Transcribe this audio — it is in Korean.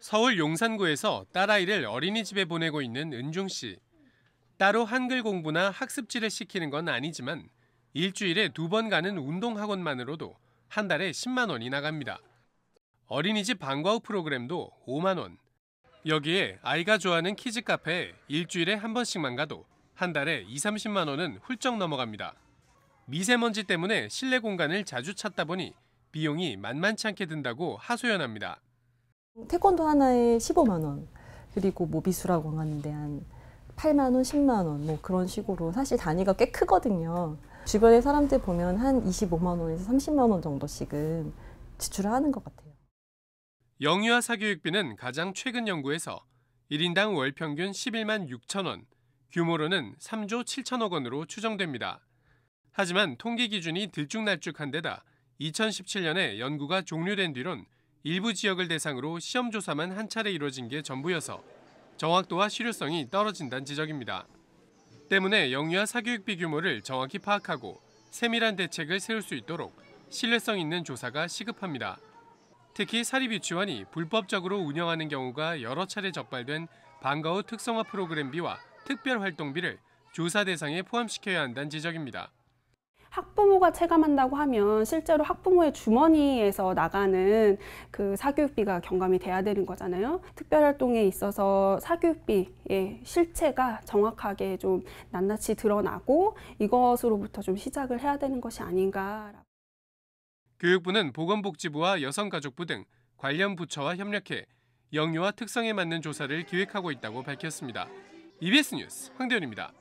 서울 용산구에서 딸아이를 어린이집에 보내고 있는 은중 씨. 따로 한글 공부나 학습지를 시키는 건 아니지만 일주일에 두 번 가는 운동학원만으로도 한 달에 10만 원이 나갑니다. 어린이집 방과 후 프로그램도 5만 원. 여기에 아이가 좋아하는 키즈 카페에 일주일에 한 번씩만 가도 한 달에 2, 30만 원은 훌쩍 넘어갑니다. 미세먼지 때문에 실내 공간을 자주 찾다 보니 비용이 만만치 않게 든다고 하소연합니다. 태권도 하나에 15만 원 그리고 뭐 미술학원 가는데 한 8만 원, 10만 원 뭐 그런 식으로 사실 단위가 꽤 크거든요. 주변의 사람들 보면 한 25만 원에서 30만 원 정도씩은 지출을 하는 것 같아요. 영유아 사교육비는 가장 최근 연구에서 1인당 월 평균 11만 6천 원, 규모로는 3조 7천억 원으로 추정됩니다. 하지만 통계 기준이 들쭉날쭉한 데다 2017년에 연구가 종료된 뒤론 일부 지역을 대상으로 시험 조사만 한 차례 이루어진게 전부여서 정확도와 실효성이 떨어진다는 지적입니다. 때문에 영유아 사교육비 규모를 정확히 파악하고 세밀한 대책을 세울 수 있도록 신뢰성 있는 조사가 시급합니다. 특히 사립유치원이 불법적으로 운영하는 경우가 여러 차례 적발된 방과후 특성화 프로그램비와 특별활동비를 조사 대상에 포함시켜야 한다는 지적입니다. 학부모가 체감한다고 하면 실제로 학부모의 주머니에서 나가는 그 사교육비가 경감이 돼야 되는 거잖아요. 특별활동에 있어서 사교육비의 실체가 정확하게 좀 낱낱이 드러나고 이것으로부터 좀 시작을 해야 되는 것이 아닌가. 교육부는 보건복지부와 여성가족부 등 관련 부처와 협력해 영유아 특성에 맞는 조사를 기획하고 있다고 밝혔습니다. EBS 뉴스 황대현입니다.